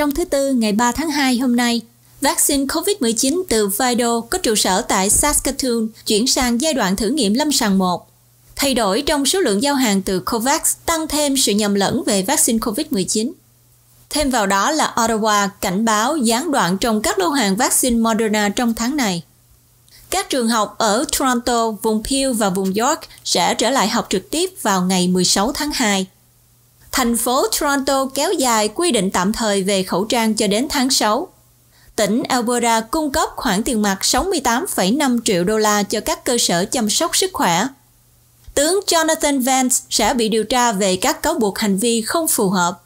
Trong thứ Tư ngày 3 tháng 2 hôm nay, vaccine COVID-19 từ Vido có trụ sở tại Saskatoon chuyển sang giai đoạn thử nghiệm lâm sàng 1. Thay đổi trong số lượng giao hàng từ COVAX tăng thêm sự nhầm lẫn về vaccine COVID-19. Thêm vào đó là Ottawa cảnh báo gián đoạn trong các lô hàng vaccine Moderna trong tháng này. Các trường học ở Toronto, vùng Peel và vùng York sẽ trở lại học trực tiếp vào ngày 16 tháng 2 thành phố Toronto kéo dài quy định tạm thời về khẩu trang cho đến tháng 6. Tỉnh Alberta cung cấp khoản tiền mặt 68,5 triệu đô la cho các cơ sở chăm sóc sức khỏe. Tướng Jonathan Vance sẽ bị điều tra về các cáo buộc hành vi không phù hợp.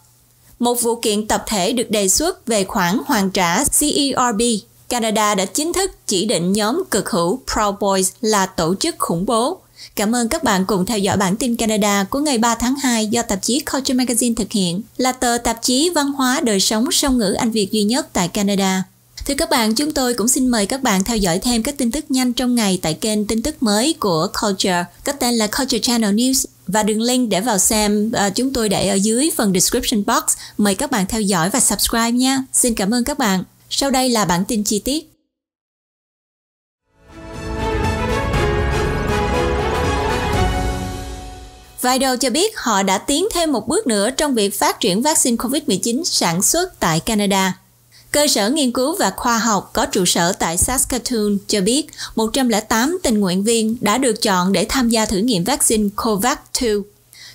Một vụ kiện tập thể được đề xuất về khoản hoàn trả CERB. Canada đã chính thức chỉ định nhóm cực hữu Proud Boys là tổ chức khủng bố. Cảm ơn các bạn cùng theo dõi bản tin Canada của ngày 3 tháng 2 do tạp chí Culture Magazine thực hiện, là tờ tạp chí văn hóa đời sống song ngữ Anh Việt duy nhất tại Canada. Thưa các bạn, chúng tôi cũng xin mời các bạn theo dõi thêm các tin tức nhanh trong ngày tại kênh tin tức mới của Culture, có tên là Culture Channel News. Và đường link để vào xem à, chúng tôi để ở dưới phần description box. Mời các bạn theo dõi và subscribe nha. Xin cảm ơn các bạn. Sau đây là bản tin chi tiết. Vidal cho biết họ đã tiến thêm một bước nữa trong việc phát triển vaccine COVID-19 sản xuất tại Canada. Cơ sở nghiên cứu và khoa học có trụ sở tại Saskatoon cho biết 108 tình nguyện viên đã được chọn để tham gia thử nghiệm vaccine COVAX 2.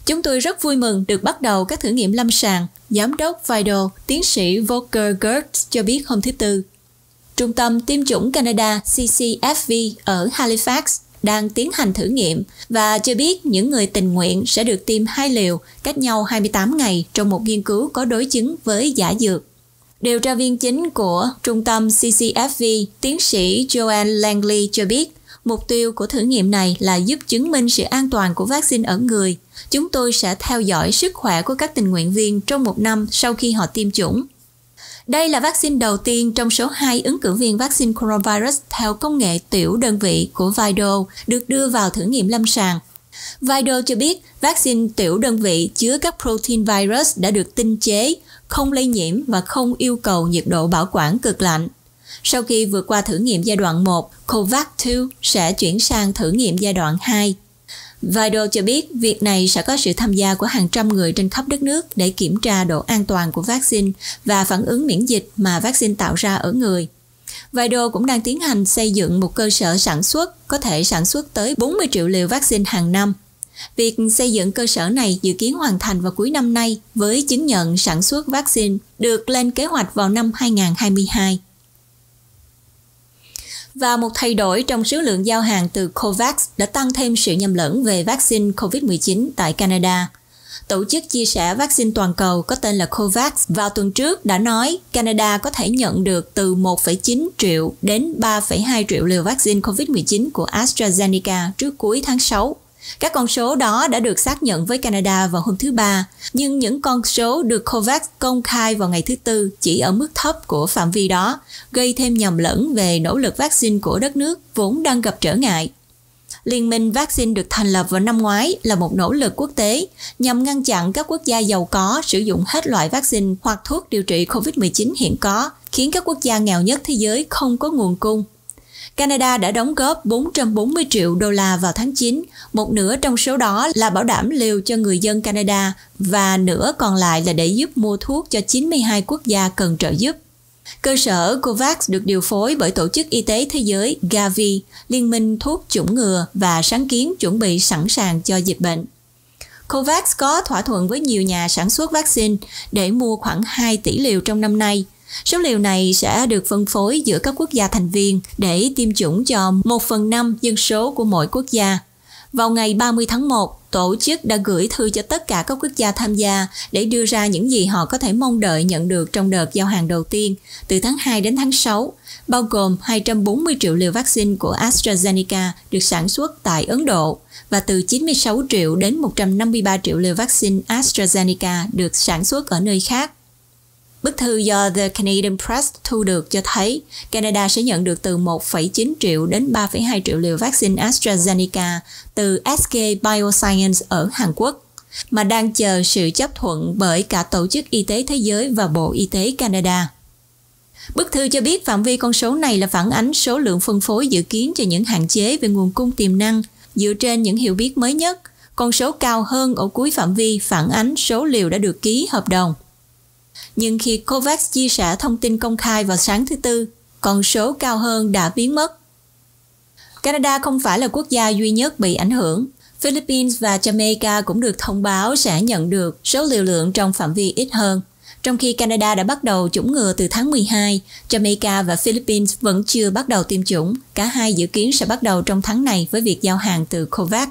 Chúng tôi rất vui mừng được bắt đầu các thử nghiệm lâm sàng, Giám đốc Vidal, tiến sĩ Volker Gertz cho biết hôm thứ Tư. Trung tâm Tiêm chủng Canada CCFV ở Halifax đang tiến hành thử nghiệm và cho biết những người tình nguyện sẽ được tiêm hai liều cách nhau 28 ngày trong một nghiên cứu có đối chứng với giả dược. Điều tra viên chính của trung tâm CCFV, tiến sĩ Joanne Langley cho biết, mục tiêu của thử nghiệm này là giúp chứng minh sự an toàn của vaccine ở người. Chúng tôi sẽ theo dõi sức khỏe của các tình nguyện viên trong một năm sau khi họ tiêm chủng đây là vaccine đầu tiên trong số hai ứng cử viên vaccine coronavirus theo công nghệ tiểu đơn vị của Vido được đưa vào thử nghiệm lâm sàng. Vido cho biết vaccine tiểu đơn vị chứa các protein virus đã được tinh chế, không lây nhiễm và không yêu cầu nhiệt độ bảo quản cực lạnh. Sau khi vượt qua thử nghiệm giai đoạn 1, COVAX-2 sẽ chuyển sang thử nghiệm giai đoạn 2. Vido cho biết việc này sẽ có sự tham gia của hàng trăm người trên khắp đất nước để kiểm tra độ an toàn của vaccine và phản ứng miễn dịch mà vaccine tạo ra ở người. Vido cũng đang tiến hành xây dựng một cơ sở sản xuất có thể sản xuất tới 40 triệu liều vaccine hàng năm. Việc xây dựng cơ sở này dự kiến hoàn thành vào cuối năm nay với chứng nhận sản xuất vaccine được lên kế hoạch vào năm 2022 và một thay đổi trong số lượng giao hàng từ COVAX đã tăng thêm sự nhầm lẫn về vaccine COVID-19 tại Canada. Tổ chức chia sẻ vaccine toàn cầu có tên là COVAX vào tuần trước đã nói Canada có thể nhận được từ 1,9 triệu đến 3,2 triệu liều vaccine COVID-19 của AstraZeneca trước cuối tháng 6 các con số đó đã được xác nhận với Canada vào hôm thứ Ba, nhưng những con số được COVAX công khai vào ngày thứ Tư chỉ ở mức thấp của phạm vi đó, gây thêm nhầm lẫn về nỗ lực vaccine của đất nước vốn đang gặp trở ngại. Liên minh vaccine được thành lập vào năm ngoái là một nỗ lực quốc tế nhằm ngăn chặn các quốc gia giàu có sử dụng hết loại vaccine hoặc thuốc điều trị COVID-19 hiện có, khiến các quốc gia nghèo nhất thế giới không có nguồn cung Canada đã đóng góp 440 triệu đô la vào tháng 9, một nửa trong số đó là bảo đảm liều cho người dân Canada và nửa còn lại là để giúp mua thuốc cho 92 quốc gia cần trợ giúp. Cơ sở COVAX được điều phối bởi Tổ chức Y tế Thế giới Gavi, Liên minh thuốc chủng ngừa và sáng kiến chuẩn bị sẵn sàng cho dịch bệnh. COVAX có thỏa thuận với nhiều nhà sản xuất vaccine để mua khoảng 2 tỷ liều trong năm nay – Số liều này sẽ được phân phối giữa các quốc gia thành viên để tiêm chủng cho 1 phần 5 dân số của mỗi quốc gia. Vào ngày 30 tháng 1, tổ chức đã gửi thư cho tất cả các quốc gia tham gia để đưa ra những gì họ có thể mong đợi nhận được trong đợt giao hàng đầu tiên từ tháng 2 đến tháng 6, bao gồm 240 triệu liều vaccine của AstraZeneca được sản xuất tại Ấn Độ và từ 96 triệu đến 153 triệu liều vaccine AstraZeneca được sản xuất ở nơi khác. Bức thư do The Canadian Press thu được cho thấy Canada sẽ nhận được từ 1,9 triệu đến 3,2 triệu liều vaccine AstraZeneca từ SK Bioscience ở Hàn Quốc, mà đang chờ sự chấp thuận bởi cả Tổ chức Y tế Thế giới và Bộ Y tế Canada. Bức thư cho biết phạm vi con số này là phản ánh số lượng phân phối dự kiến cho những hạn chế về nguồn cung tiềm năng dựa trên những hiểu biết mới nhất. Con số cao hơn ở cuối phạm vi phản ánh số liều đã được ký hợp đồng nhưng khi COVAX chia sẻ thông tin công khai vào sáng thứ Tư, con số cao hơn đã biến mất. Canada không phải là quốc gia duy nhất bị ảnh hưởng. Philippines và Jamaica cũng được thông báo sẽ nhận được số liều lượng trong phạm vi ít hơn. Trong khi Canada đã bắt đầu chủng ngừa từ tháng 12, Jamaica và Philippines vẫn chưa bắt đầu tiêm chủng. Cả hai dự kiến sẽ bắt đầu trong tháng này với việc giao hàng từ COVAX.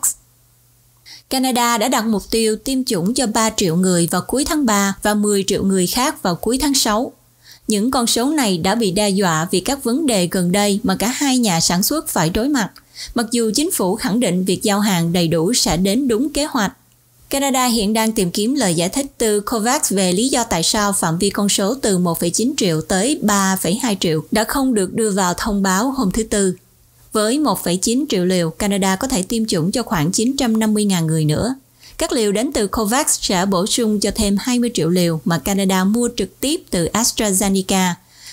Canada đã đặt mục tiêu tiêm chủng cho 3 triệu người vào cuối tháng 3 và 10 triệu người khác vào cuối tháng 6. Những con số này đã bị đe dọa vì các vấn đề gần đây mà cả hai nhà sản xuất phải đối mặt, mặc dù chính phủ khẳng định việc giao hàng đầy đủ sẽ đến đúng kế hoạch. Canada hiện đang tìm kiếm lời giải thích từ COVAX về lý do tại sao phạm vi con số từ 1,9 triệu tới 3,2 triệu đã không được đưa vào thông báo hôm thứ Tư. Với 1,9 triệu liều, Canada có thể tiêm chủng cho khoảng 950.000 người nữa. Các liều đến từ COVAX sẽ bổ sung cho thêm 20 triệu liều mà Canada mua trực tiếp từ AstraZeneca.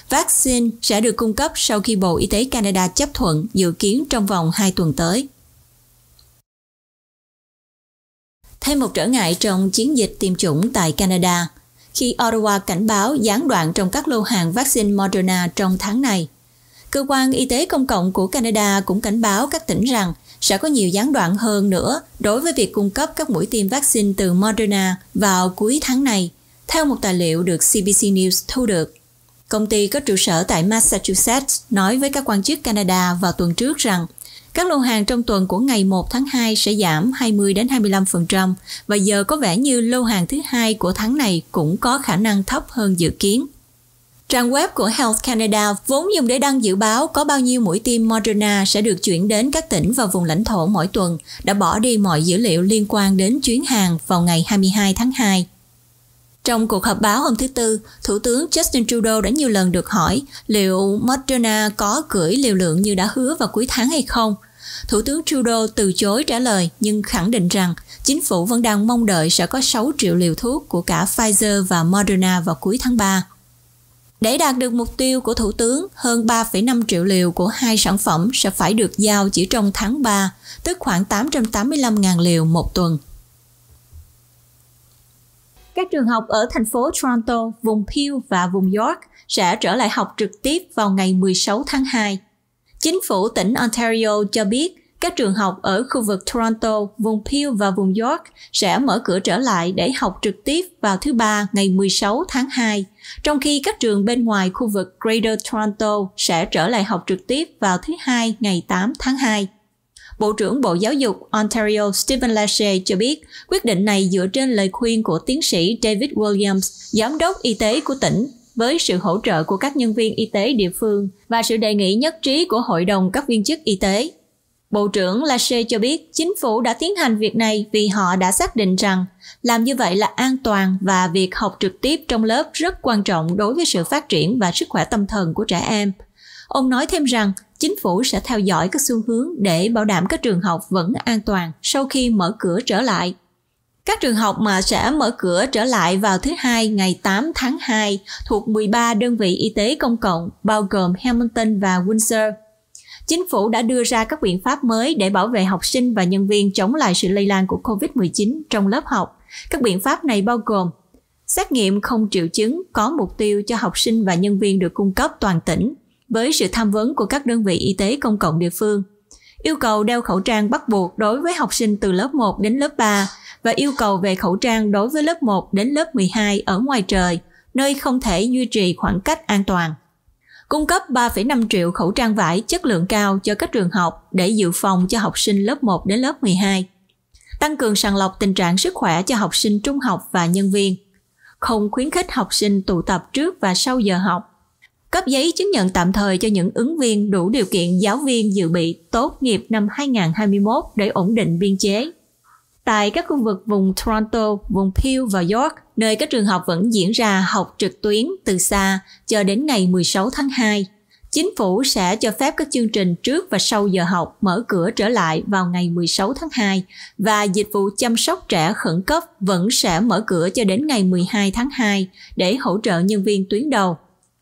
Vaccine sẽ được cung cấp sau khi Bộ Y tế Canada chấp thuận dự kiến trong vòng 2 tuần tới. Thêm một trở ngại trong chiến dịch tiêm chủng tại Canada, khi Ottawa cảnh báo gián đoạn trong các lô hàng vaccine Moderna trong tháng này – Cơ quan Y tế Công cộng của Canada cũng cảnh báo các tỉnh rằng sẽ có nhiều gián đoạn hơn nữa đối với việc cung cấp các mũi tiêm vaccine từ Moderna vào cuối tháng này, theo một tài liệu được CBC News thu được. Công ty có trụ sở tại Massachusetts nói với các quan chức Canada vào tuần trước rằng các lô hàng trong tuần của ngày 1 tháng 2 sẽ giảm 20 đến 25% và giờ có vẻ như lô hàng thứ hai của tháng này cũng có khả năng thấp hơn dự kiến. Trang web của Health Canada vốn dùng để đăng dự báo có bao nhiêu mũi tiêm Moderna sẽ được chuyển đến các tỉnh và vùng lãnh thổ mỗi tuần, đã bỏ đi mọi dữ liệu liên quan đến chuyến hàng vào ngày 22 tháng 2. Trong cuộc họp báo hôm thứ Tư, Thủ tướng Justin Trudeau đã nhiều lần được hỏi liệu Moderna có gửi liều lượng như đã hứa vào cuối tháng hay không. Thủ tướng Trudeau từ chối trả lời nhưng khẳng định rằng chính phủ vẫn đang mong đợi sẽ có 6 triệu liều thuốc của cả Pfizer và Moderna vào cuối tháng 3. Để đạt được mục tiêu của Thủ tướng, hơn 3,5 triệu liều của hai sản phẩm sẽ phải được giao chỉ trong tháng 3, tức khoảng 885.000 liều một tuần. Các trường học ở thành phố Toronto, vùng Peel và vùng York sẽ trở lại học trực tiếp vào ngày 16 tháng 2. Chính phủ tỉnh Ontario cho biết các trường học ở khu vực Toronto, vùng Peel và vùng York sẽ mở cửa trở lại để học trực tiếp vào thứ Ba ngày 16 tháng 2, trong khi các trường bên ngoài khu vực Greater Toronto sẽ trở lại học trực tiếp vào thứ Hai ngày 8 tháng 2. Bộ trưởng Bộ Giáo dục Ontario Stephen Lashe cho biết quyết định này dựa trên lời khuyên của tiến sĩ David Williams, giám đốc y tế của tỉnh, với sự hỗ trợ của các nhân viên y tế địa phương và sự đề nghị nhất trí của Hội đồng các viên chức y tế. Bộ trưởng Lachey cho biết chính phủ đã tiến hành việc này vì họ đã xác định rằng làm như vậy là an toàn và việc học trực tiếp trong lớp rất quan trọng đối với sự phát triển và sức khỏe tâm thần của trẻ em. Ông nói thêm rằng chính phủ sẽ theo dõi các xu hướng để bảo đảm các trường học vẫn an toàn sau khi mở cửa trở lại. Các trường học mà sẽ mở cửa trở lại vào thứ Hai ngày 8 tháng 2 thuộc 13 đơn vị y tế công cộng bao gồm Hamilton và Windsor – Chính phủ đã đưa ra các biện pháp mới để bảo vệ học sinh và nhân viên chống lại sự lây lan của COVID-19 trong lớp học. Các biện pháp này bao gồm xét nghiệm không triệu chứng có mục tiêu cho học sinh và nhân viên được cung cấp toàn tỉnh với sự tham vấn của các đơn vị y tế công cộng địa phương. Yêu cầu đeo khẩu trang bắt buộc đối với học sinh từ lớp 1 đến lớp 3 và yêu cầu về khẩu trang đối với lớp 1 đến lớp 12 ở ngoài trời, nơi không thể duy trì khoảng cách an toàn cung cấp 3,5 triệu khẩu trang vải chất lượng cao cho các trường học để dự phòng cho học sinh lớp 1 đến lớp 12, tăng cường sàng lọc tình trạng sức khỏe cho học sinh trung học và nhân viên, không khuyến khích học sinh tụ tập trước và sau giờ học, cấp giấy chứng nhận tạm thời cho những ứng viên đủ điều kiện giáo viên dự bị tốt nghiệp năm 2021 để ổn định biên chế tại các khu vực vùng Toronto, vùng Peel và York, nơi các trường học vẫn diễn ra học trực tuyến từ xa cho đến ngày 16 tháng 2. Chính phủ sẽ cho phép các chương trình trước và sau giờ học mở cửa trở lại vào ngày 16 tháng 2 và dịch vụ chăm sóc trẻ khẩn cấp vẫn sẽ mở cửa cho đến ngày 12 tháng 2 để hỗ trợ nhân viên tuyến đầu.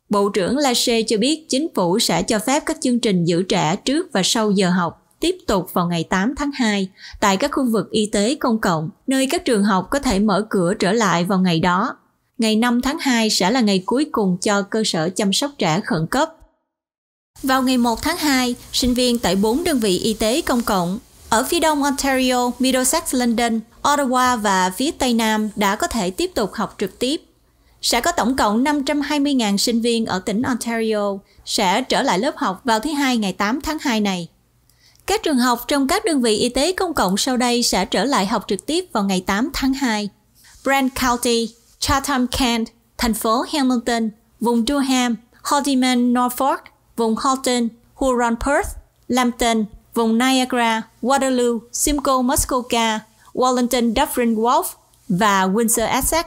Bộ trưởng Lachey cho biết chính phủ sẽ cho phép các chương trình giữ trẻ trước và sau giờ học tiếp tục vào ngày 8 tháng 2 tại các khu vực y tế công cộng, nơi các trường học có thể mở cửa trở lại vào ngày đó. Ngày 5 tháng 2 sẽ là ngày cuối cùng cho cơ sở chăm sóc trẻ khẩn cấp. Vào ngày 1 tháng 2, sinh viên tại 4 đơn vị y tế công cộng ở phía đông Ontario, Middlesex, London, Ottawa và phía tây nam đã có thể tiếp tục học trực tiếp. Sẽ có tổng cộng 520.000 sinh viên ở tỉnh Ontario sẽ trở lại lớp học vào thứ Hai ngày 8 tháng 2 này. Các trường học trong các đơn vị y tế công cộng sau đây sẽ trở lại học trực tiếp vào ngày 8 tháng 2. Brant County, Chatham Kent, thành phố Hamilton, vùng Durham, Hardiman Norfolk, vùng Halton, Huron Perth, Lambton, vùng Niagara, Waterloo, Simcoe Muskoka, Wellington Dufferin Wolf và Windsor Essex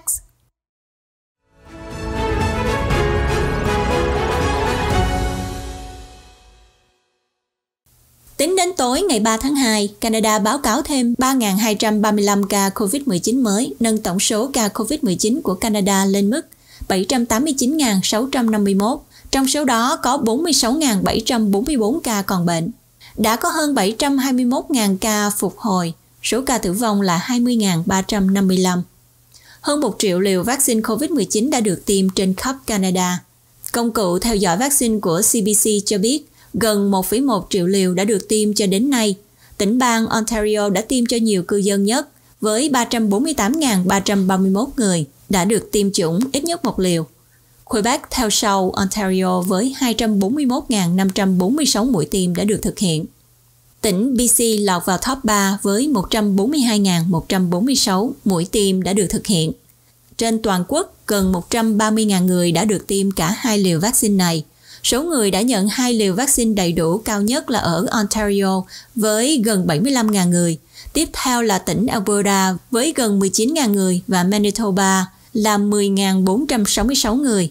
Tính đến tối ngày 3 tháng 2, Canada báo cáo thêm 3.235 ca COVID-19 mới, nâng tổng số ca COVID-19 của Canada lên mức 789.651, trong số đó có 46.744 ca còn bệnh. Đã có hơn 721.000 ca phục hồi, số ca tử vong là 20.355. Hơn 1 triệu liều vaccine COVID-19 đã được tiêm trên khắp Canada. Công cụ theo dõi vaccine của CBC cho biết – gần 1,1 triệu liều đã được tiêm cho đến nay. Tỉnh bang Ontario đã tiêm cho nhiều cư dân nhất, với 348.331 người đã được tiêm chủng ít nhất một liều. Quebec theo sau Ontario với 241.546 mũi tiêm đã được thực hiện. Tỉnh BC lọt vào top 3 với 142.146 mũi tiêm đã được thực hiện. Trên toàn quốc, gần 130.000 người đã được tiêm cả hai liều vaccine này – Số người đã nhận hai liều vaccine đầy đủ cao nhất là ở Ontario với gần 75.000 người. Tiếp theo là tỉnh Alberta với gần 19.000 người và Manitoba là 10.466 người.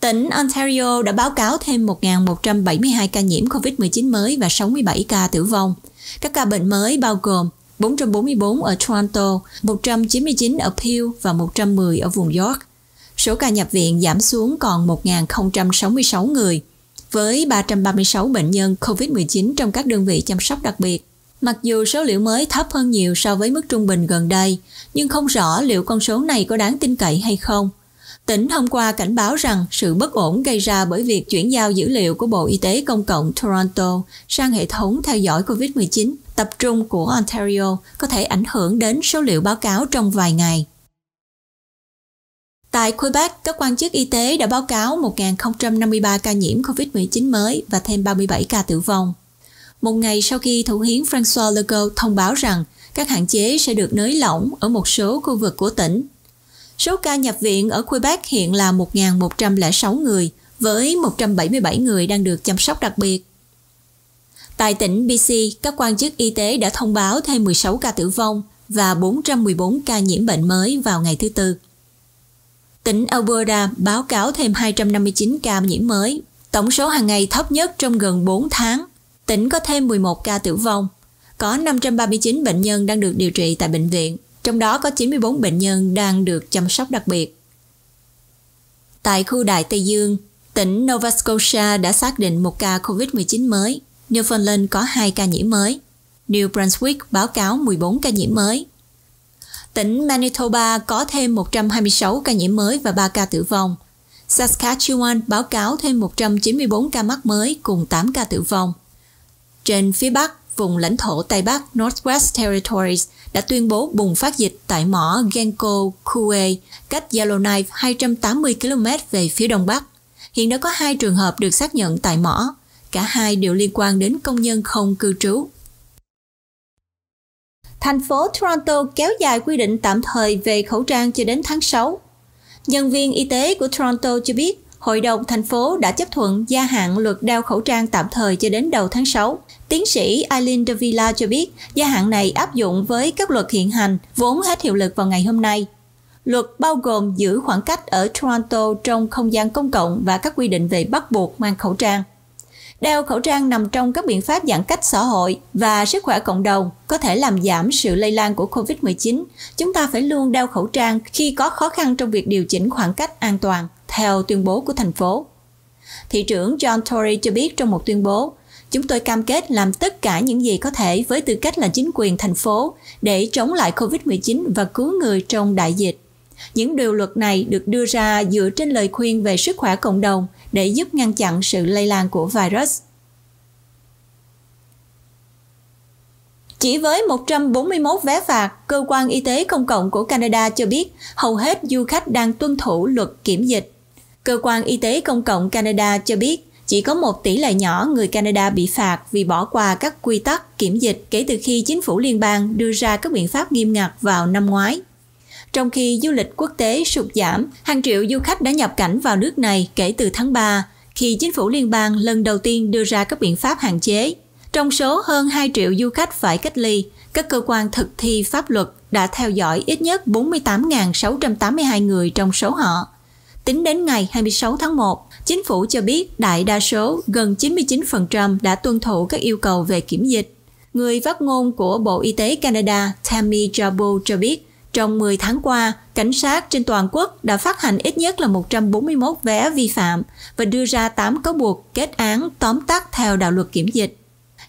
Tỉnh Ontario đã báo cáo thêm 1.172 ca nhiễm COVID-19 mới và 67 ca tử vong. Các ca bệnh mới bao gồm 444 ở Toronto, 199 ở Peel và 110 ở vùng York số ca nhập viện giảm xuống còn 1.066 người, với 336 bệnh nhân COVID-19 trong các đơn vị chăm sóc đặc biệt. Mặc dù số liệu mới thấp hơn nhiều so với mức trung bình gần đây, nhưng không rõ liệu con số này có đáng tin cậy hay không. Tỉnh hôm qua cảnh báo rằng sự bất ổn gây ra bởi việc chuyển giao dữ liệu của Bộ Y tế Công cộng Toronto sang hệ thống theo dõi COVID-19 tập trung của Ontario có thể ảnh hưởng đến số liệu báo cáo trong vài ngày. Tại Quebec, các quan chức y tế đã báo cáo 1.053 ca nhiễm COVID-19 mới và thêm 37 ca tử vong. Một ngày sau khi Thủ hiến François Legault thông báo rằng các hạn chế sẽ được nới lỏng ở một số khu vực của tỉnh. Số ca nhập viện ở Quebec hiện là 1.106 người, với 177 người đang được chăm sóc đặc biệt. Tại tỉnh BC, các quan chức y tế đã thông báo thêm 16 ca tử vong và 414 ca nhiễm bệnh mới vào ngày thứ Tư. Tỉnh Alberta báo cáo thêm 259 ca nhiễm mới, tổng số hàng ngày thấp nhất trong gần 4 tháng. Tỉnh có thêm 11 ca tử vong. Có 539 bệnh nhân đang được điều trị tại bệnh viện, trong đó có 94 bệnh nhân đang được chăm sóc đặc biệt. Tại khu Đại Tây Dương, tỉnh Nova Scotia đã xác định một ca COVID-19 mới. Newfoundland có 2 ca nhiễm mới. New Brunswick báo cáo 14 ca nhiễm mới. Tỉnh Manitoba có thêm 126 ca nhiễm mới và 3 ca tử vong. Saskatchewan báo cáo thêm 194 ca mắc mới cùng 8 ca tử vong. Trên phía Bắc, vùng lãnh thổ Tây Bắc Northwest Territories đã tuyên bố bùng phát dịch tại mỏ Genko Kue, cách Yellowknife 280 km về phía đông bắc. Hiện đã có hai trường hợp được xác nhận tại mỏ, cả hai đều liên quan đến công nhân không cư trú thành phố Toronto kéo dài quy định tạm thời về khẩu trang cho đến tháng 6. Nhân viên y tế của Toronto cho biết Hội đồng thành phố đã chấp thuận gia hạn luật đeo khẩu trang tạm thời cho đến đầu tháng 6. Tiến sĩ Aileen Davila cho biết gia hạn này áp dụng với các luật hiện hành vốn hết hiệu lực vào ngày hôm nay. Luật bao gồm giữ khoảng cách ở Toronto trong không gian công cộng và các quy định về bắt buộc mang khẩu trang. Đeo khẩu trang nằm trong các biện pháp giãn cách xã hội và sức khỏe cộng đồng có thể làm giảm sự lây lan của COVID-19. Chúng ta phải luôn đeo khẩu trang khi có khó khăn trong việc điều chỉnh khoảng cách an toàn, theo tuyên bố của thành phố. Thị trưởng John Tory cho biết trong một tuyên bố, chúng tôi cam kết làm tất cả những gì có thể với tư cách là chính quyền thành phố để chống lại COVID-19 và cứu người trong đại dịch. Những điều luật này được đưa ra dựa trên lời khuyên về sức khỏe cộng đồng để giúp ngăn chặn sự lây lan của virus. Chỉ với 141 vé phạt, cơ quan y tế công cộng của Canada cho biết hầu hết du khách đang tuân thủ luật kiểm dịch. Cơ quan y tế công cộng Canada cho biết chỉ có một tỷ lệ nhỏ người Canada bị phạt vì bỏ qua các quy tắc kiểm dịch kể từ khi chính phủ liên bang đưa ra các biện pháp nghiêm ngặt vào năm ngoái. Trong khi du lịch quốc tế sụt giảm, hàng triệu du khách đã nhập cảnh vào nước này kể từ tháng 3, khi chính phủ liên bang lần đầu tiên đưa ra các biện pháp hạn chế. Trong số hơn 2 triệu du khách phải cách ly, các cơ quan thực thi pháp luật đã theo dõi ít nhất 48.682 người trong số họ. Tính đến ngày 26 tháng 1, chính phủ cho biết đại đa số gần 99% đã tuân thủ các yêu cầu về kiểm dịch. Người phát ngôn của Bộ Y tế Canada Tammy Jabo cho biết trong 10 tháng qua, cảnh sát trên toàn quốc đã phát hành ít nhất là 141 vé vi phạm và đưa ra 8 cáo buộc kết án tóm tắt theo đạo luật kiểm dịch.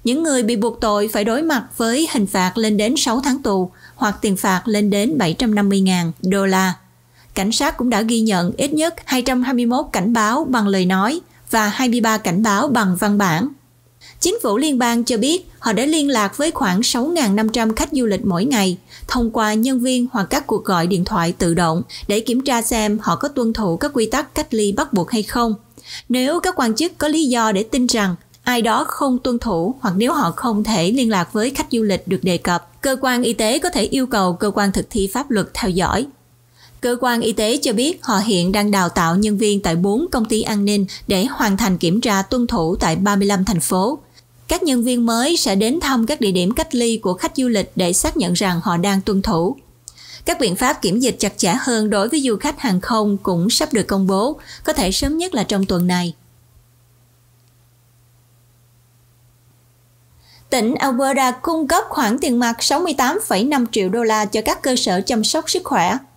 Những người bị buộc tội phải đối mặt với hình phạt lên đến 6 tháng tù hoặc tiền phạt lên đến 750.000 đô la. Cảnh sát cũng đã ghi nhận ít nhất 221 cảnh báo bằng lời nói và 23 cảnh báo bằng văn bản Chính phủ liên bang cho biết họ đã liên lạc với khoảng 6.500 khách du lịch mỗi ngày thông qua nhân viên hoặc các cuộc gọi điện thoại tự động để kiểm tra xem họ có tuân thủ các quy tắc cách ly bắt buộc hay không. Nếu các quan chức có lý do để tin rằng ai đó không tuân thủ hoặc nếu họ không thể liên lạc với khách du lịch được đề cập, cơ quan y tế có thể yêu cầu cơ quan thực thi pháp luật theo dõi. Cơ quan y tế cho biết họ hiện đang đào tạo nhân viên tại 4 công ty an ninh để hoàn thành kiểm tra tuân thủ tại 35 thành phố các nhân viên mới sẽ đến thăm các địa điểm cách ly của khách du lịch để xác nhận rằng họ đang tuân thủ. Các biện pháp kiểm dịch chặt chẽ hơn đối với du khách hàng không cũng sắp được công bố, có thể sớm nhất là trong tuần này. Tỉnh Alberta cung cấp khoản tiền mặt 68,5 triệu đô la cho các cơ sở chăm sóc sức khỏe –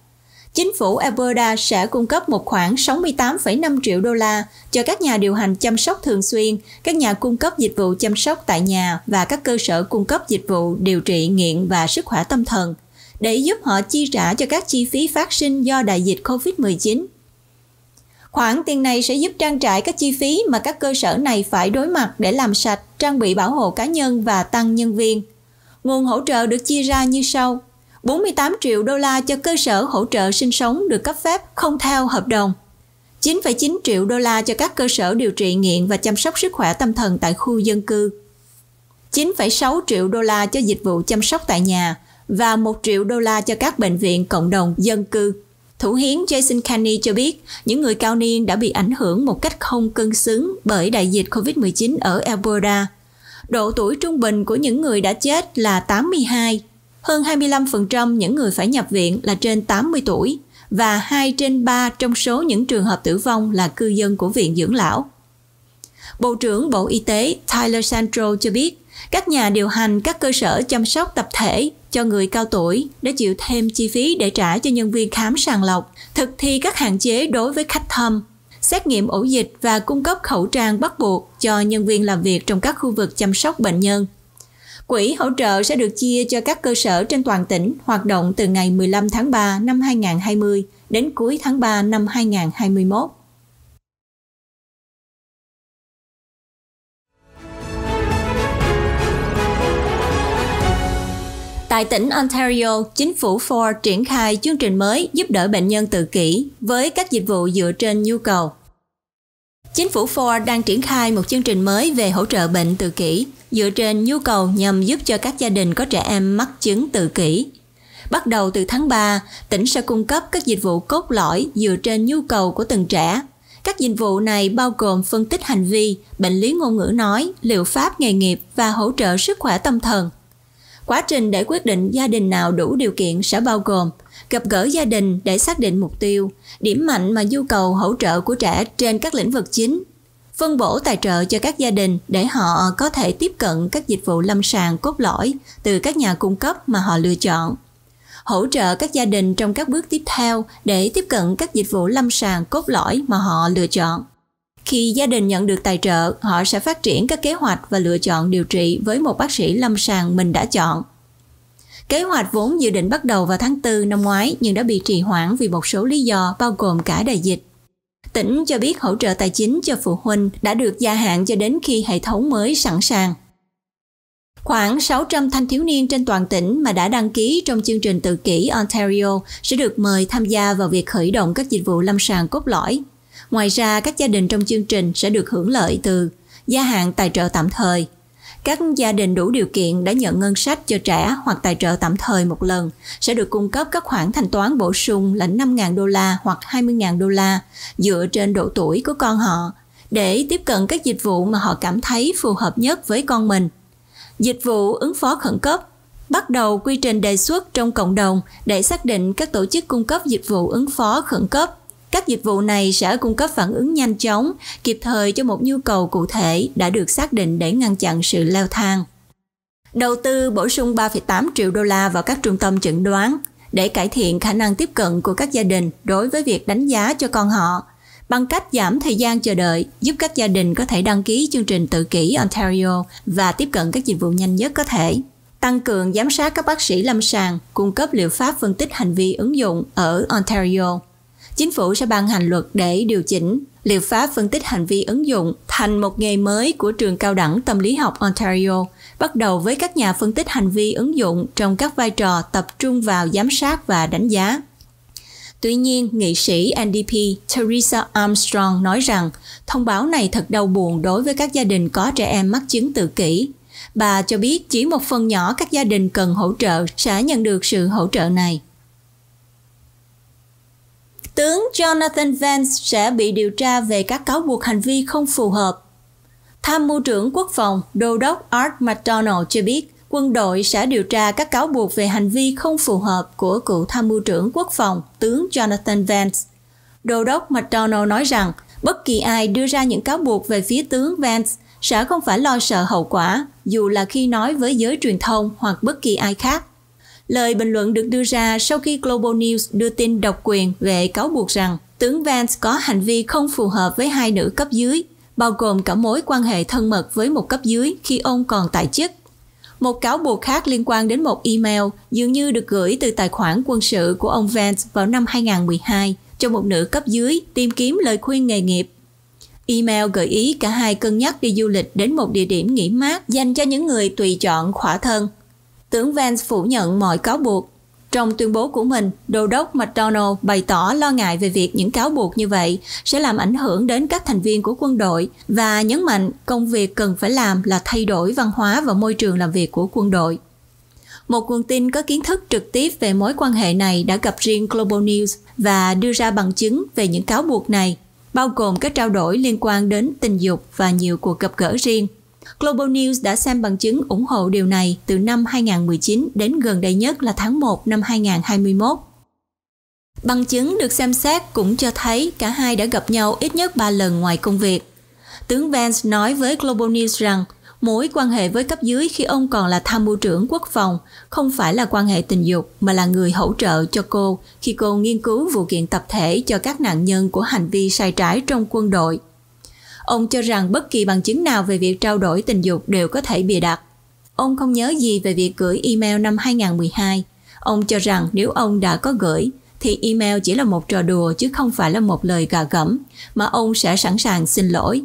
chính phủ Alberta sẽ cung cấp một khoản 68,5 triệu đô la cho các nhà điều hành chăm sóc thường xuyên, các nhà cung cấp dịch vụ chăm sóc tại nhà và các cơ sở cung cấp dịch vụ điều trị nghiện và sức khỏe tâm thần để giúp họ chi trả cho các chi phí phát sinh do đại dịch COVID-19. Khoản tiền này sẽ giúp trang trải các chi phí mà các cơ sở này phải đối mặt để làm sạch, trang bị bảo hộ cá nhân và tăng nhân viên. Nguồn hỗ trợ được chia ra như sau – 48 triệu đô la cho cơ sở hỗ trợ sinh sống được cấp phép không theo hợp đồng, 9,9 triệu đô la cho các cơ sở điều trị nghiện và chăm sóc sức khỏe tâm thần tại khu dân cư, 9,6 triệu đô la cho dịch vụ chăm sóc tại nhà và 1 triệu đô la cho các bệnh viện cộng đồng dân cư. Thủ hiến Jason Kenney cho biết, những người cao niên đã bị ảnh hưởng một cách không cân xứng bởi đại dịch COVID-19 ở Alberta. Độ tuổi trung bình của những người đã chết là 82 hơn 25% những người phải nhập viện là trên 80 tuổi và 2 trên 3 trong số những trường hợp tử vong là cư dân của viện dưỡng lão. Bộ trưởng Bộ Y tế Tyler Sandro cho biết, các nhà điều hành các cơ sở chăm sóc tập thể cho người cao tuổi đã chịu thêm chi phí để trả cho nhân viên khám sàng lọc, thực thi các hạn chế đối với khách thăm, xét nghiệm ổ dịch và cung cấp khẩu trang bắt buộc cho nhân viên làm việc trong các khu vực chăm sóc bệnh nhân. Quỹ hỗ trợ sẽ được chia cho các cơ sở trên toàn tỉnh hoạt động từ ngày 15 tháng 3 năm 2020 đến cuối tháng 3 năm 2021. Tại tỉnh Ontario, chính phủ Ford triển khai chương trình mới giúp đỡ bệnh nhân tự kỷ với các dịch vụ dựa trên nhu cầu. Chính phủ Ford đang triển khai một chương trình mới về hỗ trợ bệnh tự kỷ dựa trên nhu cầu nhằm giúp cho các gia đình có trẻ em mắc chứng tự kỷ. Bắt đầu từ tháng 3, tỉnh sẽ cung cấp các dịch vụ cốt lõi dựa trên nhu cầu của từng trẻ. Các dịch vụ này bao gồm phân tích hành vi, bệnh lý ngôn ngữ nói, liệu pháp nghề nghiệp và hỗ trợ sức khỏe tâm thần. Quá trình để quyết định gia đình nào đủ điều kiện sẽ bao gồm gặp gỡ gia đình để xác định mục tiêu, điểm mạnh mà nhu cầu hỗ trợ của trẻ trên các lĩnh vực chính phân bổ tài trợ cho các gia đình để họ có thể tiếp cận các dịch vụ lâm sàng cốt lõi từ các nhà cung cấp mà họ lựa chọn hỗ trợ các gia đình trong các bước tiếp theo để tiếp cận các dịch vụ lâm sàng cốt lõi mà họ lựa chọn khi gia đình nhận được tài trợ họ sẽ phát triển các kế hoạch và lựa chọn điều trị với một bác sĩ lâm sàng mình đã chọn Kế hoạch vốn dự định bắt đầu vào tháng 4 năm ngoái nhưng đã bị trì hoãn vì một số lý do bao gồm cả đại dịch tỉnh cho biết hỗ trợ tài chính cho phụ huynh đã được gia hạn cho đến khi hệ thống mới sẵn sàng. Khoảng 600 thanh thiếu niên trên toàn tỉnh mà đã đăng ký trong chương trình tự kỷ Ontario sẽ được mời tham gia vào việc khởi động các dịch vụ lâm sàng cốt lõi. Ngoài ra, các gia đình trong chương trình sẽ được hưởng lợi từ gia hạn tài trợ tạm thời, các gia đình đủ điều kiện đã nhận ngân sách cho trẻ hoặc tài trợ tạm thời một lần sẽ được cung cấp các khoản thanh toán bổ sung là 5.000 đô la hoặc 20.000 đô la dựa trên độ tuổi của con họ để tiếp cận các dịch vụ mà họ cảm thấy phù hợp nhất với con mình. Dịch vụ ứng phó khẩn cấp bắt đầu quy trình đề xuất trong cộng đồng để xác định các tổ chức cung cấp dịch vụ ứng phó khẩn cấp các dịch vụ này sẽ cung cấp phản ứng nhanh chóng, kịp thời cho một nhu cầu cụ thể đã được xác định để ngăn chặn sự leo thang. Đầu tư bổ sung 3,8 triệu đô la vào các trung tâm chẩn đoán để cải thiện khả năng tiếp cận của các gia đình đối với việc đánh giá cho con họ bằng cách giảm thời gian chờ đợi, giúp các gia đình có thể đăng ký chương trình tự kỷ Ontario và tiếp cận các dịch vụ nhanh nhất có thể. Tăng cường giám sát các bác sĩ lâm sàng, cung cấp liệu pháp phân tích hành vi ứng dụng ở Ontario chính phủ sẽ ban hành luật để điều chỉnh liệu pháp phân tích hành vi ứng dụng thành một nghề mới của trường cao đẳng tâm lý học Ontario, bắt đầu với các nhà phân tích hành vi ứng dụng trong các vai trò tập trung vào giám sát và đánh giá. Tuy nhiên, nghị sĩ NDP Theresa Armstrong nói rằng thông báo này thật đau buồn đối với các gia đình có trẻ em mắc chứng tự kỷ. Bà cho biết chỉ một phần nhỏ các gia đình cần hỗ trợ sẽ nhận được sự hỗ trợ này tướng Jonathan Vance sẽ bị điều tra về các cáo buộc hành vi không phù hợp. Tham mưu trưởng quốc phòng Đô đốc Art McDonald cho biết quân đội sẽ điều tra các cáo buộc về hành vi không phù hợp của cựu tham mưu trưởng quốc phòng tướng Jonathan Vance. Đô đốc McDonald nói rằng bất kỳ ai đưa ra những cáo buộc về phía tướng Vance sẽ không phải lo sợ hậu quả dù là khi nói với giới truyền thông hoặc bất kỳ ai khác. Lời bình luận được đưa ra sau khi Global News đưa tin độc quyền về cáo buộc rằng tướng Vance có hành vi không phù hợp với hai nữ cấp dưới, bao gồm cả mối quan hệ thân mật với một cấp dưới khi ông còn tại chức. Một cáo buộc khác liên quan đến một email dường như được gửi từ tài khoản quân sự của ông Vance vào năm 2012 cho một nữ cấp dưới tìm kiếm lời khuyên nghề nghiệp. Email gợi ý cả hai cân nhắc đi du lịch đến một địa điểm nghỉ mát dành cho những người tùy chọn khỏa thân tướng Vance phủ nhận mọi cáo buộc. Trong tuyên bố của mình, đô đốc McDonald bày tỏ lo ngại về việc những cáo buộc như vậy sẽ làm ảnh hưởng đến các thành viên của quân đội và nhấn mạnh công việc cần phải làm là thay đổi văn hóa và môi trường làm việc của quân đội. Một nguồn tin có kiến thức trực tiếp về mối quan hệ này đã gặp riêng Global News và đưa ra bằng chứng về những cáo buộc này, bao gồm các trao đổi liên quan đến tình dục và nhiều cuộc gặp gỡ riêng. Global News đã xem bằng chứng ủng hộ điều này từ năm 2019 đến gần đây nhất là tháng 1 năm 2021. Bằng chứng được xem xét cũng cho thấy cả hai đã gặp nhau ít nhất 3 lần ngoài công việc. Tướng Vance nói với Global News rằng mối quan hệ với cấp dưới khi ông còn là tham mưu trưởng quốc phòng không phải là quan hệ tình dục mà là người hỗ trợ cho cô khi cô nghiên cứu vụ kiện tập thể cho các nạn nhân của hành vi sai trái trong quân đội – Ông cho rằng bất kỳ bằng chứng nào về việc trao đổi tình dục đều có thể bịa đặt. Ông không nhớ gì về việc gửi email năm 2012. Ông cho rằng nếu ông đã có gửi, thì email chỉ là một trò đùa chứ không phải là một lời gà gẫm, mà ông sẽ sẵn sàng xin lỗi.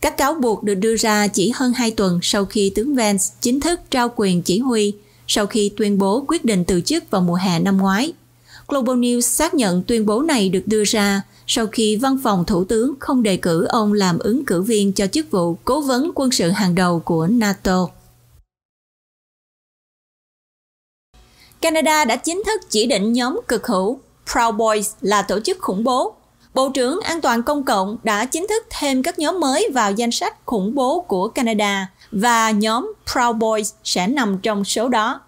Các cáo buộc được đưa ra chỉ hơn 2 tuần sau khi tướng Vance chính thức trao quyền chỉ huy sau khi tuyên bố quyết định từ chức vào mùa hè năm ngoái. Global News xác nhận tuyên bố này được đưa ra sau khi văn phòng thủ tướng không đề cử ông làm ứng cử viên cho chức vụ cố vấn quân sự hàng đầu của NATO. Canada đã chính thức chỉ định nhóm cực hữu Proud Boys là tổ chức khủng bố. Bộ trưởng An toàn Công cộng đã chính thức thêm các nhóm mới vào danh sách khủng bố của Canada và nhóm Proud Boys sẽ nằm trong số đó.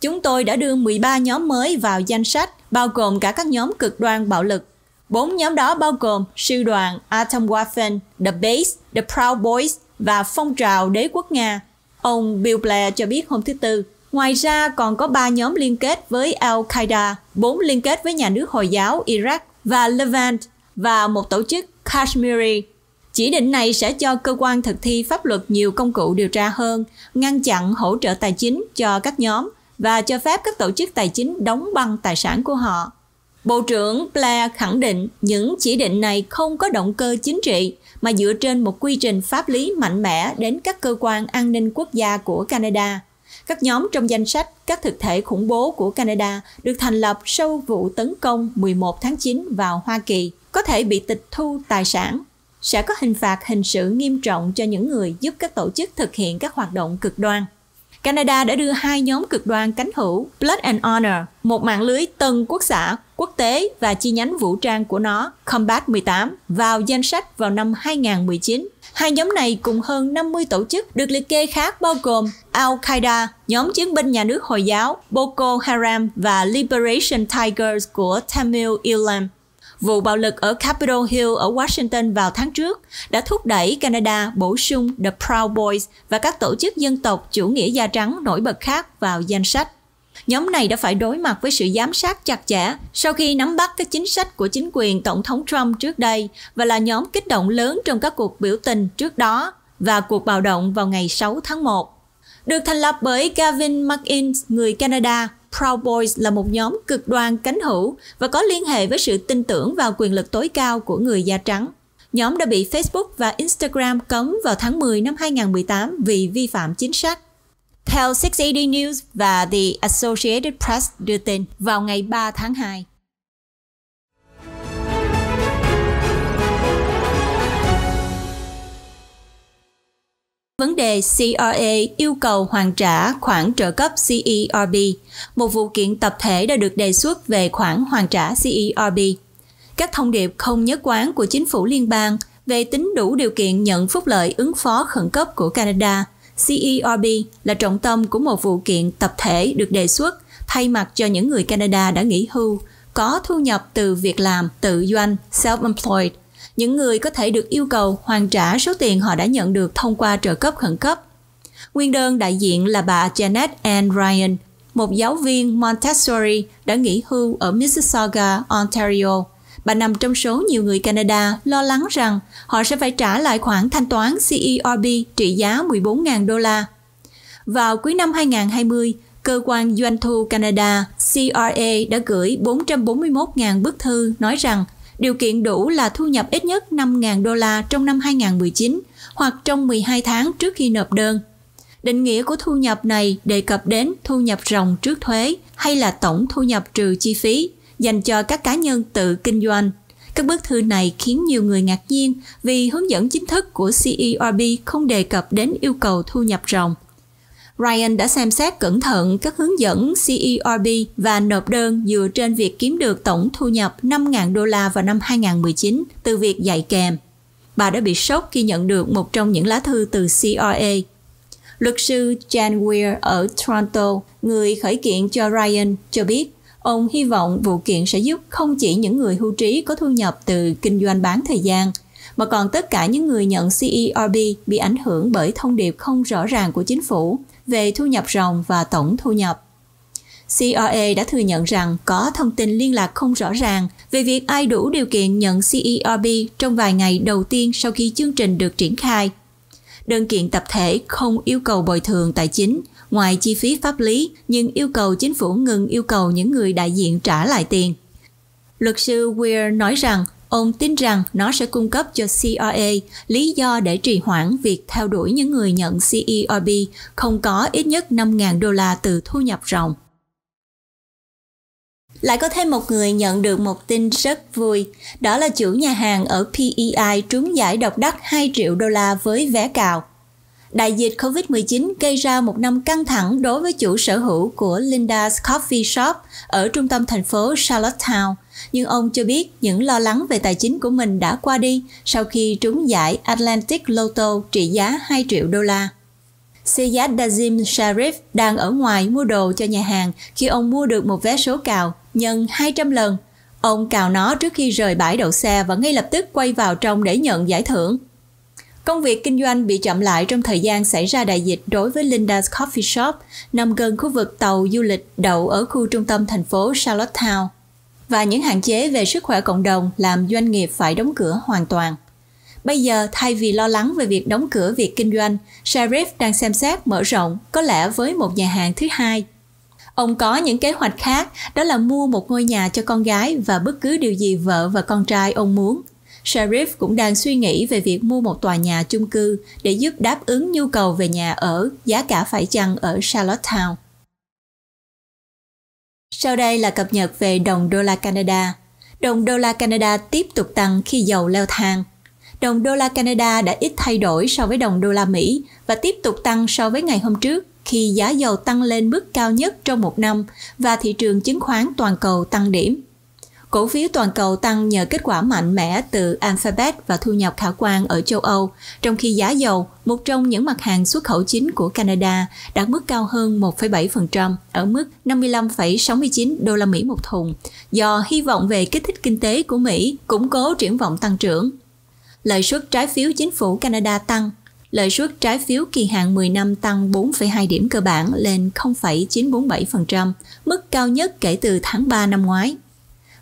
Chúng tôi đã đưa 13 nhóm mới vào danh sách, bao gồm cả các nhóm cực đoan bạo lực Bốn nhóm đó bao gồm sư đoàn Atom Waffen, The Base, The Proud Boys và phong trào đế quốc Nga. Ông Bill Blair cho biết hôm thứ Tư, Ngoài ra còn có ba nhóm liên kết với Al-Qaeda, bốn liên kết với nhà nước Hồi giáo Iraq và Levant và một tổ chức Kashmiri. Chỉ định này sẽ cho cơ quan thực thi pháp luật nhiều công cụ điều tra hơn, ngăn chặn hỗ trợ tài chính cho các nhóm và cho phép các tổ chức tài chính đóng băng tài sản của họ. Bộ trưởng Blair khẳng định những chỉ định này không có động cơ chính trị mà dựa trên một quy trình pháp lý mạnh mẽ đến các cơ quan an ninh quốc gia của Canada. Các nhóm trong danh sách các thực thể khủng bố của Canada được thành lập sau vụ tấn công 11 tháng 9 vào Hoa Kỳ có thể bị tịch thu tài sản. Sẽ có hình phạt hình sự nghiêm trọng cho những người giúp các tổ chức thực hiện các hoạt động cực đoan. Canada đã đưa hai nhóm cực đoan cánh hữu Blood and Honor, một mạng lưới tân quốc xã quốc tế và chi nhánh vũ trang của nó, Combat 18, vào danh sách vào năm 2019. Hai nhóm này cùng hơn 50 tổ chức được liệt kê khác bao gồm Al-Qaeda, nhóm chiến binh nhà nước Hồi giáo, Boko Haram và Liberation Tigers của Tamil Eelam. Vụ bạo lực ở Capitol Hill ở Washington vào tháng trước đã thúc đẩy Canada bổ sung The Proud Boys và các tổ chức dân tộc chủ nghĩa da trắng nổi bật khác vào danh sách nhóm này đã phải đối mặt với sự giám sát chặt chẽ sau khi nắm bắt các chính sách của chính quyền Tổng thống Trump trước đây và là nhóm kích động lớn trong các cuộc biểu tình trước đó và cuộc bạo động vào ngày 6 tháng 1. Được thành lập bởi Gavin McInnes, người Canada, Proud Boys là một nhóm cực đoan cánh hữu và có liên hệ với sự tin tưởng vào quyền lực tối cao của người da trắng. Nhóm đã bị Facebook và Instagram cấm vào tháng 10 năm 2018 vì vi phạm chính sách theo 680 News và The Associated Press đưa tin vào ngày 3 tháng 2. Vấn đề CRA yêu cầu hoàn trả khoản trợ cấp CERB, một vụ kiện tập thể đã được đề xuất về khoản hoàn trả CERB. Các thông điệp không nhất quán của chính phủ liên bang về tính đủ điều kiện nhận phúc lợi ứng phó khẩn cấp của Canada – CERB là trọng tâm của một vụ kiện tập thể được đề xuất thay mặt cho những người Canada đã nghỉ hưu, có thu nhập từ việc làm tự doanh self-employed. Những người có thể được yêu cầu hoàn trả số tiền họ đã nhận được thông qua trợ cấp khẩn cấp. Nguyên đơn đại diện là bà Janet Ann Ryan, một giáo viên Montessori đã nghỉ hưu ở Mississauga, Ontario – Bà nằm trong số nhiều người Canada lo lắng rằng họ sẽ phải trả lại khoản thanh toán CERB trị giá 14.000 đô la. Vào cuối năm 2020, cơ quan doanh thu Canada CRA đã gửi 441.000 bức thư nói rằng điều kiện đủ là thu nhập ít nhất 5.000 đô la trong năm 2019 hoặc trong 12 tháng trước khi nộp đơn. Định nghĩa của thu nhập này đề cập đến thu nhập ròng trước thuế hay là tổng thu nhập trừ chi phí dành cho các cá nhân tự kinh doanh. Các bức thư này khiến nhiều người ngạc nhiên vì hướng dẫn chính thức của CERB không đề cập đến yêu cầu thu nhập ròng. Ryan đã xem xét cẩn thận các hướng dẫn CERB và nộp đơn dựa trên việc kiếm được tổng thu nhập 5.000 đô la vào năm 2019 từ việc dạy kèm. Bà đã bị sốc khi nhận được một trong những lá thư từ CRA. Luật sư Jan Weir ở Toronto, người khởi kiện cho Ryan, cho biết Ông hy vọng vụ kiện sẽ giúp không chỉ những người hưu trí có thu nhập từ kinh doanh bán thời gian, mà còn tất cả những người nhận CERB bị ảnh hưởng bởi thông điệp không rõ ràng của chính phủ về thu nhập ròng và tổng thu nhập. CRA đã thừa nhận rằng có thông tin liên lạc không rõ ràng về việc ai đủ điều kiện nhận CERB trong vài ngày đầu tiên sau khi chương trình được triển khai. Đơn kiện tập thể không yêu cầu bồi thường tài chính ngoài chi phí pháp lý nhưng yêu cầu chính phủ ngừng yêu cầu những người đại diện trả lại tiền. Luật sư Weir nói rằng ông tin rằng nó sẽ cung cấp cho CRA lý do để trì hoãn việc theo đuổi những người nhận CERB không có ít nhất 5.000 đô la từ thu nhập ròng. Lại có thêm một người nhận được một tin rất vui, đó là chủ nhà hàng ở PEI trúng giải độc đắc 2 triệu đô la với vé cào. Đại dịch COVID-19 gây ra một năm căng thẳng đối với chủ sở hữu của Linda's Coffee Shop ở trung tâm thành phố Charlottetown, nhưng ông cho biết những lo lắng về tài chính của mình đã qua đi sau khi trúng giải Atlantic Lotto trị giá 2 triệu đô la. Seyad Dazim Sharif đang ở ngoài mua đồ cho nhà hàng khi ông mua được một vé số cào nhân 200 lần. Ông cào nó trước khi rời bãi đậu xe và ngay lập tức quay vào trong để nhận giải thưởng. Công việc kinh doanh bị chậm lại trong thời gian xảy ra đại dịch đối với Linda's Coffee Shop nằm gần khu vực tàu du lịch đậu ở khu trung tâm thành phố Charlottetown và những hạn chế về sức khỏe cộng đồng làm doanh nghiệp phải đóng cửa hoàn toàn. Bây giờ, thay vì lo lắng về việc đóng cửa việc kinh doanh, Sheriff đang xem xét mở rộng, có lẽ với một nhà hàng thứ hai. Ông có những kế hoạch khác, đó là mua một ngôi nhà cho con gái và bất cứ điều gì vợ và con trai ông muốn – Sharif cũng đang suy nghĩ về việc mua một tòa nhà chung cư để giúp đáp ứng nhu cầu về nhà ở, giá cả phải chăng ở Charlottetown. Sau đây là cập nhật về đồng đô la Canada. Đồng đô la Canada tiếp tục tăng khi dầu leo thang. Đồng đô la Canada đã ít thay đổi so với đồng đô la Mỹ và tiếp tục tăng so với ngày hôm trước khi giá dầu tăng lên mức cao nhất trong một năm và thị trường chứng khoán toàn cầu tăng điểm. Cổ phiếu toàn cầu tăng nhờ kết quả mạnh mẽ từ Alphabet và thu nhập khả quan ở châu Âu, trong khi giá dầu, một trong những mặt hàng xuất khẩu chính của Canada, đạt mức cao hơn 1,7% ở mức 55,69 đô la Mỹ một thùng, do hy vọng về kích thích kinh tế của Mỹ củng cố triển vọng tăng trưởng. Lợi suất trái phiếu chính phủ Canada tăng, lợi suất trái phiếu kỳ hạn 10 năm tăng 4,2 điểm cơ bản lên 0,947%, mức cao nhất kể từ tháng 3 năm ngoái.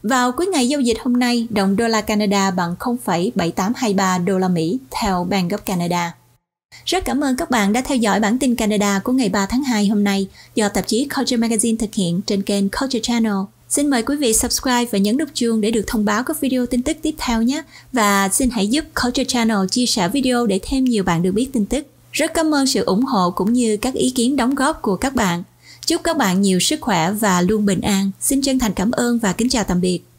Vào cuối ngày giao dịch hôm nay, đồng đô la Canada bằng 0,7823 đô la Mỹ theo Bank of Canada. Rất cảm ơn các bạn đã theo dõi bản tin Canada của ngày 3 tháng 2 hôm nay do tạp chí Culture Magazine thực hiện trên kênh Culture Channel. Xin mời quý vị subscribe và nhấn nút chuông để được thông báo các video tin tức tiếp theo nhé. Và xin hãy giúp Culture Channel chia sẻ video để thêm nhiều bạn được biết tin tức. Rất cảm ơn sự ủng hộ cũng như các ý kiến đóng góp của các bạn. Chúc các bạn nhiều sức khỏe và luôn bình an. Xin chân thành cảm ơn và kính chào tạm biệt.